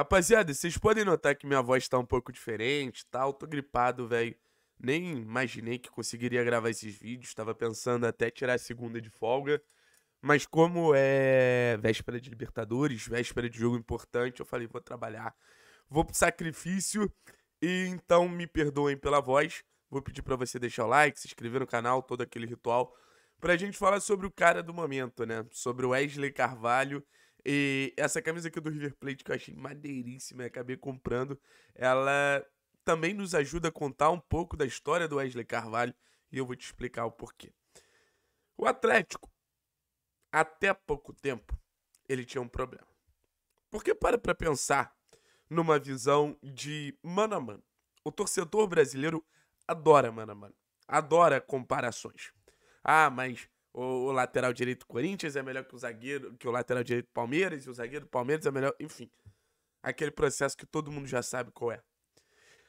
Rapaziada, vocês podem notar que minha voz tá um pouco diferente tal. Tá? Tô gripado, velho. Nem imaginei que conseguiria gravar esses vídeos. Tava pensando até tirar a segunda de folga. Mas como é véspera de Libertadores, véspera de jogo importante, eu falei, vou trabalhar. Vou pro sacrifício. E então me perdoem pela voz. Vou pedir para você deixar o like, se inscrever no canal, todo aquele ritual. Pra gente falar sobre o cara do momento, né? Sobre o Wesley Carvalho e essa camisa aqui do River Plate que eu achei madeiríssima acabei comprando, ela também nos ajuda a contar um pouco da história do Wesley Carvalho e eu vou te explicar o porquê. O Atlético, até pouco tempo, ele tinha um problema. Porque para para pensar numa visão de mano a mano. O torcedor brasileiro adora mano a mano, adora comparações. Ah, mas o, o, lateral direito do Corinthians é melhor que o zagueiro, que o lateral direito do Palmeiras, e o zagueiro do Palmeiras é melhor, enfim. Aquele processo que todo mundo já sabe qual é.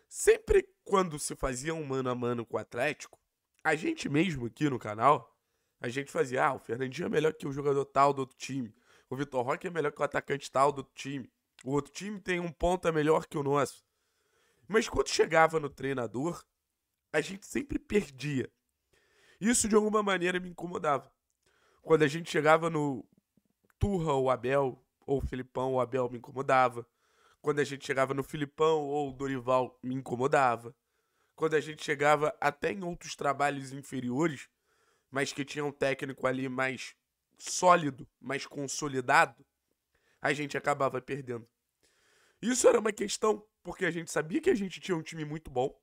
Sempre quando se fazia um mano a mano com o Atlético, a gente mesmo aqui no canal, a gente fazia, ah, o Fernandinho é melhor que o jogador tal do outro time. O Vitor Roque é melhor que o atacante tal do outro time. O outro time tem um é melhor que o nosso. Mas quando chegava no treinador, a gente sempre perdia. Isso de alguma maneira me incomodava. Quando a gente chegava no Turra ou Abel, ou Filipão ou Abel me incomodava. Quando a gente chegava no Filipão ou Dorival me incomodava. Quando a gente chegava até em outros trabalhos inferiores, mas que tinha um técnico ali mais sólido, mais consolidado, a gente acabava perdendo. Isso era uma questão, porque a gente sabia que a gente tinha um time muito bom,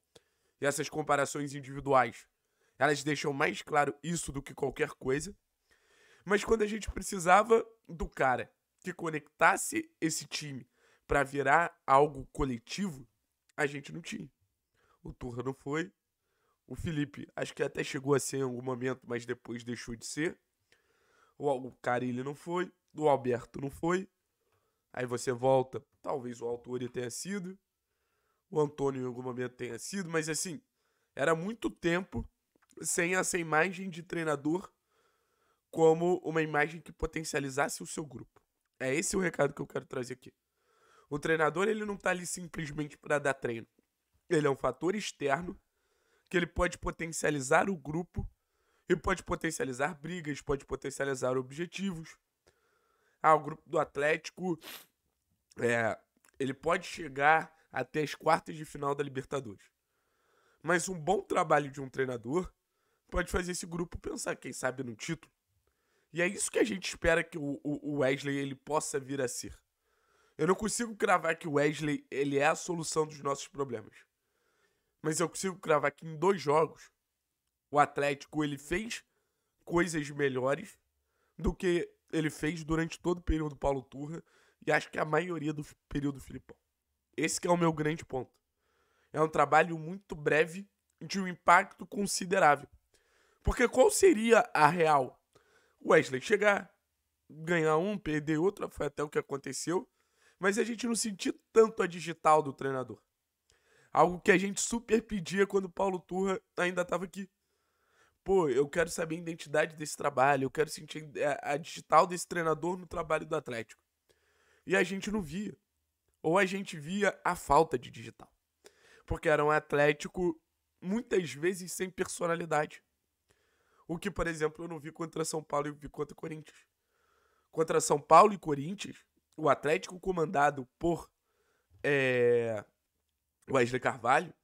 e essas comparações individuais elas deixam mais claro isso do que qualquer coisa. Mas quando a gente precisava do cara que conectasse esse time para virar algo coletivo, a gente não tinha. O Turra não foi. O Felipe, acho que até chegou a ser em algum momento, mas depois deixou de ser. O Carilli não foi. O Alberto não foi. Aí você volta. Talvez o Autori tenha sido. O Antônio em algum momento tenha sido. Mas assim, era muito tempo sem essa imagem de treinador como uma imagem que potencializasse o seu grupo. É esse o recado que eu quero trazer aqui. O treinador ele não está ali simplesmente para dar treino. Ele é um fator externo que ele pode potencializar o grupo e pode potencializar brigas, pode potencializar objetivos. Ah, o grupo do Atlético é, ele pode chegar até as quartas de final da Libertadores. Mas um bom trabalho de um treinador pode fazer esse grupo pensar, quem sabe, no título. E é isso que a gente espera que o, Wesley ele possa vir a ser. Eu não consigo cravar que o Wesley ele é a solução dos nossos problemas. Mas eu consigo cravar que em dois jogos o Atlético ele fez coisas melhores do que ele fez durante todo o período do Paulo Turra e acho que a maioria do período do Filipão. Esse é o meu grande ponto. É um trabalho muito breve de um impacto considerável. Porque qual seria a real? Wesley chegar, ganhar um, perder outra, foi até o que aconteceu. Mas a gente não sentiu tanto a digital do treinador. Algo que a gente super pedia quando o Paulo Turra ainda estava aqui. Pô, eu quero saber a identidade desse trabalho, eu quero sentir a digital desse treinador no trabalho do Atlético. E a gente não via. Ou a gente via a falta de digital. Porque era um Atlético muitas vezes sem personalidade. O que, por exemplo, eu não vi contra São Paulo e vi contra Corinthians. Contra São Paulo e Corinthians, o Atlético comandado por é, Wesley Carvalho,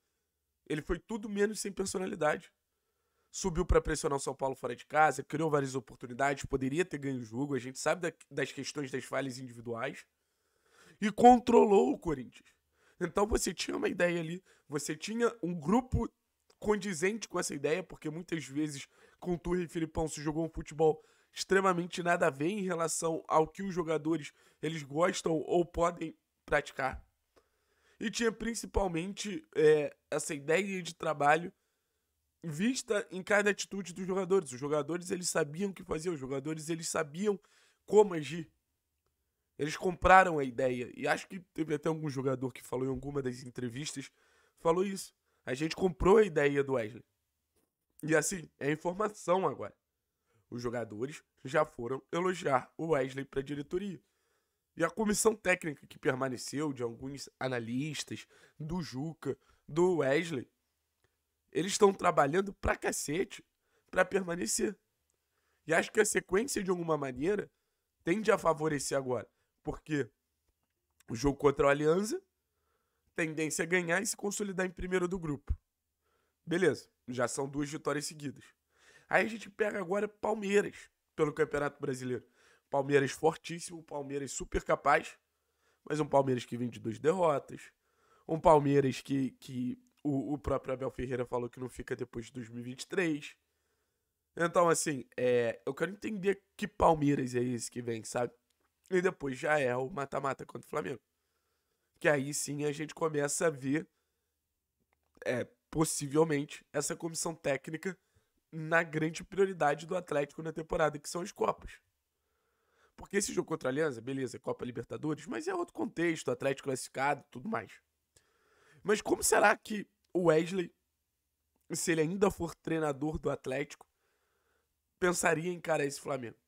ele foi tudo menos sem personalidade. Subiu para pressionar o São Paulo fora de casa, criou várias oportunidades, poderia ter ganho o jogo, a gente sabe da, das questões das falhas individuais. E controlou o Corinthians. Então você tinha uma ideia ali, você tinha um grupo condizente com essa ideia, porque muitas vezes com Conturra e Filipão se jogou um futebol extremamente nada a ver em relação ao que os jogadores eles gostam ou podem praticar. E tinha principalmente é, essa ideia de trabalho vista em cada atitude dos jogadores. Os jogadores eles sabiam o que fazer, os jogadores eles sabiam como agir. Eles compraram a ideia e acho que teve até algum jogador que falou em alguma das entrevistas, falou isso. A gente comprou a ideia do Wesley. E assim, é informação agora. Os jogadores já foram elogiar o Wesley para a diretoria. E a comissão técnica que permaneceu, de alguns analistas, do Juca, do Wesley, eles estão trabalhando pra cacete para permanecer. E acho que a sequência, de alguma maneira, tende a favorecer agora. Porque o jogo contra o Alianza, tendência a é ganhar e se consolidar em primeiro do grupo. Beleza, já são duas vitórias seguidas. Aí a gente pega agora Palmeiras pelo Campeonato Brasileiro. Palmeiras fortíssimo, Palmeiras super capaz, mas um Palmeiras que vem de duas derrotas. Um Palmeiras que, que o, o próprio Abel Ferreira falou que não fica depois de 2023. Então, assim, é, eu quero entender que Palmeiras é esse que vem, sabe? E depois já é o mata-mata contra o Flamengo. Que aí sim a gente começa a ver é, possivelmente, essa comissão técnica na grande prioridade do Atlético na temporada, que são as Copas. Porque esse jogo contra a Aliança, beleza, Copa Libertadores, mas é outro contexto, Atlético classificado tudo mais. Mas como será que o Wesley, se ele ainda for treinador do Atlético, pensaria em encarar esse Flamengo?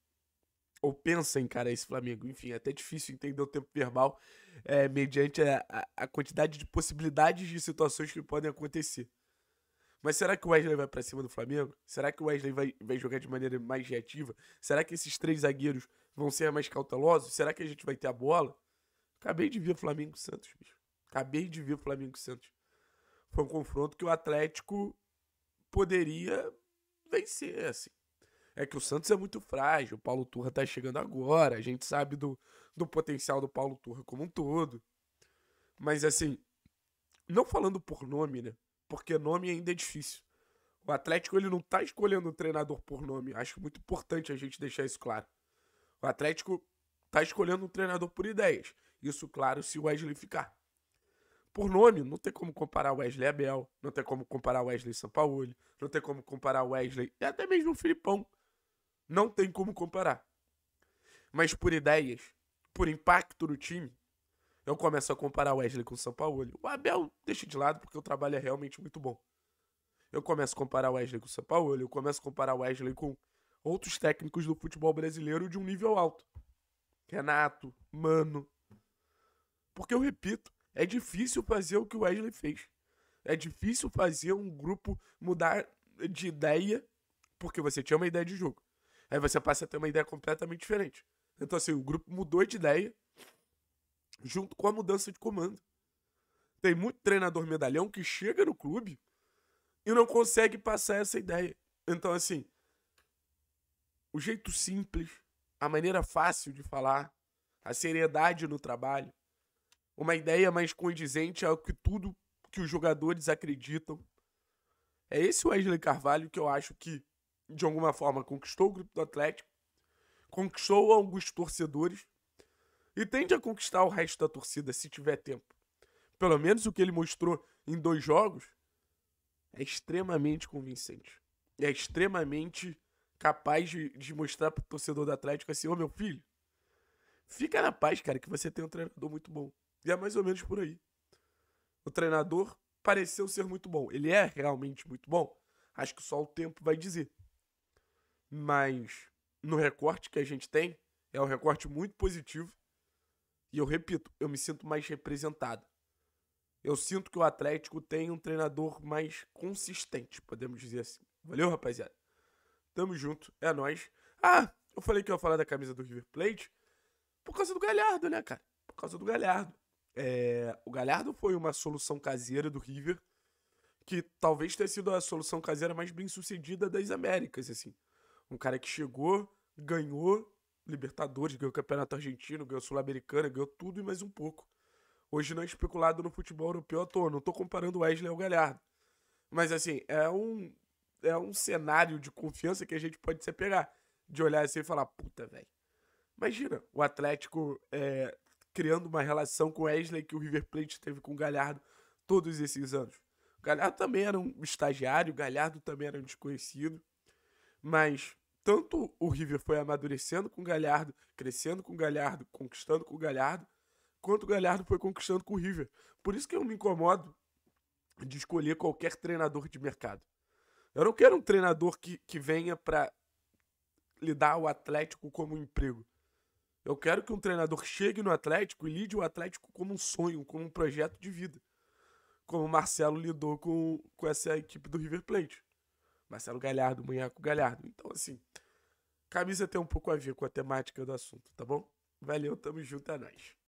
ou pensa em encarar esse Flamengo. Enfim, é até difícil entender o tempo verbal é, mediante a, a, quantidade de possibilidades de situações que podem acontecer. Mas será que o Wesley vai para cima do Flamengo? Será que o Wesley vai, vai jogar de maneira mais reativa? Será que esses três zagueiros vão ser mais cautelosos? Será que a gente vai ter a bola? Acabei de ver Flamengo Santos, bicho. Acabei de ver Flamengo Santos. Foi um confronto que o Atlético poderia vencer, assim é que o Santos é muito frágil, o Paulo Turra tá chegando agora, a gente sabe do, do potencial do Paulo Turra como um todo. Mas assim, não falando por nome, né? Porque nome ainda é difícil. O Atlético ele não tá escolhendo um treinador por nome. Acho muito importante a gente deixar isso claro. O Atlético tá escolhendo um treinador por ideias. Isso, claro, se o Wesley ficar. Por nome, não tem como comparar o Wesley Abel, não tem como comparar o Wesley Sampaoli, não tem como comparar o Wesley e até mesmo o Filipão. Não tem como comparar. Mas por ideias, por impacto no time, eu começo a comparar o Wesley com o São Paulo. O Abel deixa de lado porque o trabalho é realmente muito bom. Eu começo a comparar o Wesley com o São Paulo, eu começo a comparar o Wesley com outros técnicos do futebol brasileiro de um nível alto. Renato, Mano. Porque eu repito, é difícil fazer o que o Wesley fez. É difícil fazer um grupo mudar de ideia, porque você tinha uma ideia de jogo. Aí você passa a ter uma ideia completamente diferente. Então, assim, o grupo mudou de ideia junto com a mudança de comando. Tem muito treinador medalhão que chega no clube e não consegue passar essa ideia. Então, assim, o jeito simples, a maneira fácil de falar, a seriedade no trabalho, uma ideia mais condizente ao que tudo que os jogadores acreditam. É esse o Wesley Carvalho que eu acho que de alguma forma, conquistou o grupo do Atlético, conquistou alguns torcedores e tende a conquistar o resto da torcida se tiver tempo. Pelo menos o que ele mostrou em dois jogos é extremamente convincente. É extremamente capaz de, de mostrar pro torcedor do Atlético assim: ô oh, meu filho, fica na paz, cara, que você tem um treinador muito bom. E é mais ou menos por aí. O treinador pareceu ser muito bom. Ele é realmente muito bom? Acho que só o tempo vai dizer. Mas no recorte que a gente tem, é um recorte muito positivo. E eu repito, eu me sinto mais representado. Eu sinto que o Atlético tem um treinador mais consistente, podemos dizer assim. Valeu, rapaziada. Tamo junto, é nós. Ah, eu falei que eu ia falar da camisa do River Plate por causa do Galhardo, né, cara? Por causa do Galhardo. É, o Galhardo foi uma solução caseira do River, que talvez tenha sido a solução caseira mais bem sucedida das Américas, assim. Um cara que chegou, ganhou Libertadores, ganhou o Campeonato Argentino, ganhou Sul-Americana, ganhou tudo e mais um pouco. Hoje não é especulado no futebol europeu à toa, não tô comparando o Wesley ao Galhardo. Mas assim, é um, é um cenário de confiança que a gente pode se apegar. De olhar assim e falar, puta, velho. Imagina, o Atlético é, criando uma relação com o Wesley que o River Plate teve com o Galhardo todos esses anos. O Galhardo também era um estagiário, o Galhardo também era um desconhecido. Mas tanto o River foi amadurecendo com o Galhardo, crescendo com o Galhardo, conquistando com o Galhardo, quanto o Galhardo foi conquistando com o River. Por isso que eu me incomodo de escolher qualquer treinador de mercado. Eu não quero um treinador que, que venha para lidar o Atlético como um emprego. Eu quero que um treinador chegue no Atlético e lide o Atlético como um sonho, como um projeto de vida. Como o Marcelo lidou com, com essa equipe do River Plate. Marcelo Galhardo, Munhaco Galhardo. Então, assim, camisa tem um pouco a ver com a temática do assunto, tá bom? Valeu, tamo junto, é nóis.